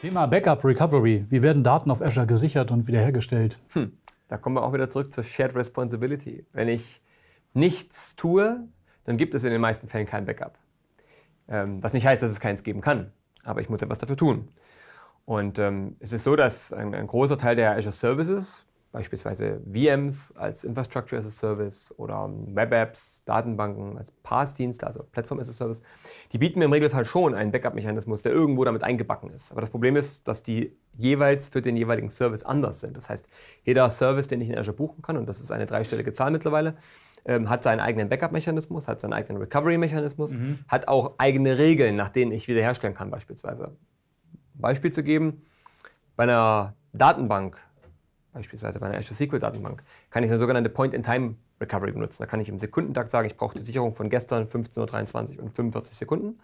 Thema Backup Recovery. Wie werden Daten auf Azure gesichert und wiederhergestellt? Hm, da kommen wir auch wieder zurück zur Shared Responsibility. Wenn ich nichts tue, dann gibt es in den meisten Fällen kein Backup. Ähm, was nicht heißt, dass es keins geben kann, aber ich muss etwas dafür tun. Und ähm, es ist so, dass ein, ein großer Teil der Azure Services beispielsweise VMs als Infrastructure as a Service oder Web-Apps, Datenbanken als PaaS-Dienste, also Platform as a Service, die bieten mir im Regelfall schon einen Backup-Mechanismus, der irgendwo damit eingebacken ist. Aber das Problem ist, dass die jeweils für den jeweiligen Service anders sind. Das heißt, jeder Service, den ich in Azure buchen kann, und das ist eine dreistellige Zahl mittlerweile, ähm, hat seinen eigenen Backup-Mechanismus, hat seinen eigenen Recovery-Mechanismus, mhm. hat auch eigene Regeln, nach denen ich wiederherstellen kann beispielsweise. Beispiel zu geben, bei einer Datenbank beispielsweise bei einer Azure SQL-Datenbank, kann ich eine sogenannte Point-in-Time-Recovery benutzen. Da kann ich im Sekundentakt sagen, ich brauche die Sicherung von gestern 15.23 Uhr und 45 Sekunden.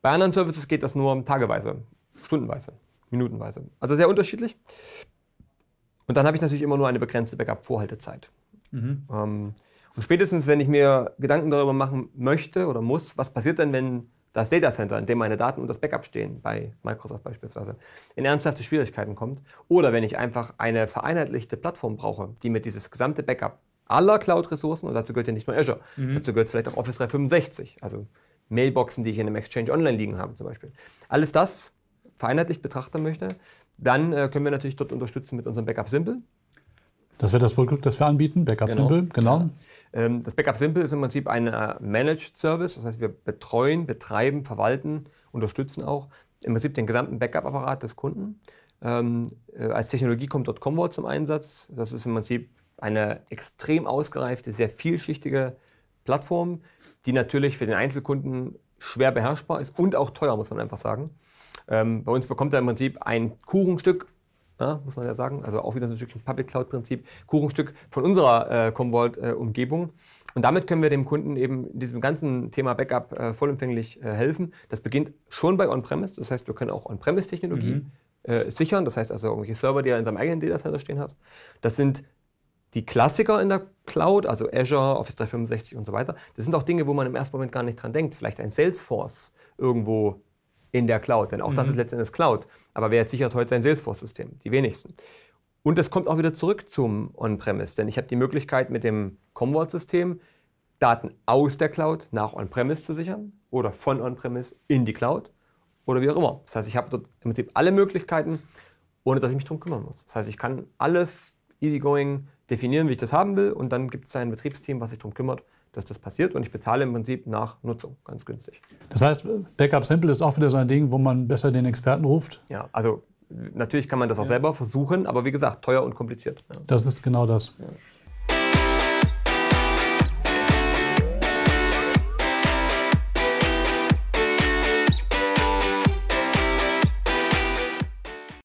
Bei anderen Services geht das nur tageweise, stundenweise, minutenweise. Also sehr unterschiedlich. Und dann habe ich natürlich immer nur eine begrenzte Backup-Vorhaltezeit. Mhm. Ähm, und spätestens, wenn ich mir Gedanken darüber machen möchte oder muss, was passiert denn, wenn das Data Center, in dem meine Daten und das Backup stehen, bei Microsoft beispielsweise, in ernsthafte Schwierigkeiten kommt. Oder wenn ich einfach eine vereinheitlichte Plattform brauche, die mir dieses gesamte Backup aller Cloud-Ressourcen, und dazu gehört ja nicht nur Azure, mhm. dazu gehört vielleicht auch Office 365, also Mailboxen, die ich in einem Exchange Online liegen habe zum Beispiel. Alles das vereinheitlicht betrachten möchte, dann äh, können wir natürlich dort unterstützen mit unserem Backup Simple. Das wird das Produkt, das wir anbieten, Backup genau. Simple, genau. Ähm, das Backup Simple ist im Prinzip ein äh, Managed Service, das heißt, wir betreuen, betreiben, verwalten, unterstützen auch im Prinzip den gesamten Backup-Apparat des Kunden. Ähm, äh, als Technologie kommt dort Commvault zum Einsatz. Das ist im Prinzip eine extrem ausgereifte, sehr vielschichtige Plattform, die natürlich für den Einzelkunden schwer beherrschbar ist und auch teuer, muss man einfach sagen. Ähm, bei uns bekommt er im Prinzip ein Kuchenstück ja, ne, muss man ja sagen. Also auch wieder so ein Stückchen Public Cloud-Prinzip, Kuchenstück von unserer äh, Commvault-Umgebung. Äh, und damit können wir dem Kunden eben in diesem ganzen Thema Backup äh, vollumfänglich äh, helfen. Das beginnt schon bei On-Premise, das heißt, wir können auch On-Premise-Technologie mhm. äh, sichern, das heißt also irgendwelche Server, die er in seinem eigenen Datacenter stehen hat. Das sind die Klassiker in der Cloud, also Azure, Office 365 und so weiter. Das sind auch Dinge, wo man im ersten Moment gar nicht dran denkt. Vielleicht ein Salesforce irgendwo in der Cloud. Denn auch mhm. das ist letztendlich Cloud. Aber wer jetzt sichert heute sein Salesforce-System? Die wenigsten. Und das kommt auch wieder zurück zum On-Premise, denn ich habe die Möglichkeit mit dem Commvault-System Daten aus der Cloud nach On-Premise zu sichern oder von On-Premise in die Cloud oder wie auch immer. Das heißt, ich habe dort im Prinzip alle Möglichkeiten, ohne dass ich mich darum kümmern muss. Das heißt, ich kann alles easygoing definieren, wie ich das haben will und dann gibt es ein Betriebsteam, was sich darum kümmert, dass das passiert und ich bezahle im Prinzip nach Nutzung, ganz günstig. Das heißt, Backup Simple ist auch wieder so ein Ding, wo man besser den Experten ruft? Ja, also natürlich kann man das auch ja. selber versuchen, aber wie gesagt, teuer und kompliziert. Ja. Das ist genau das. Ja.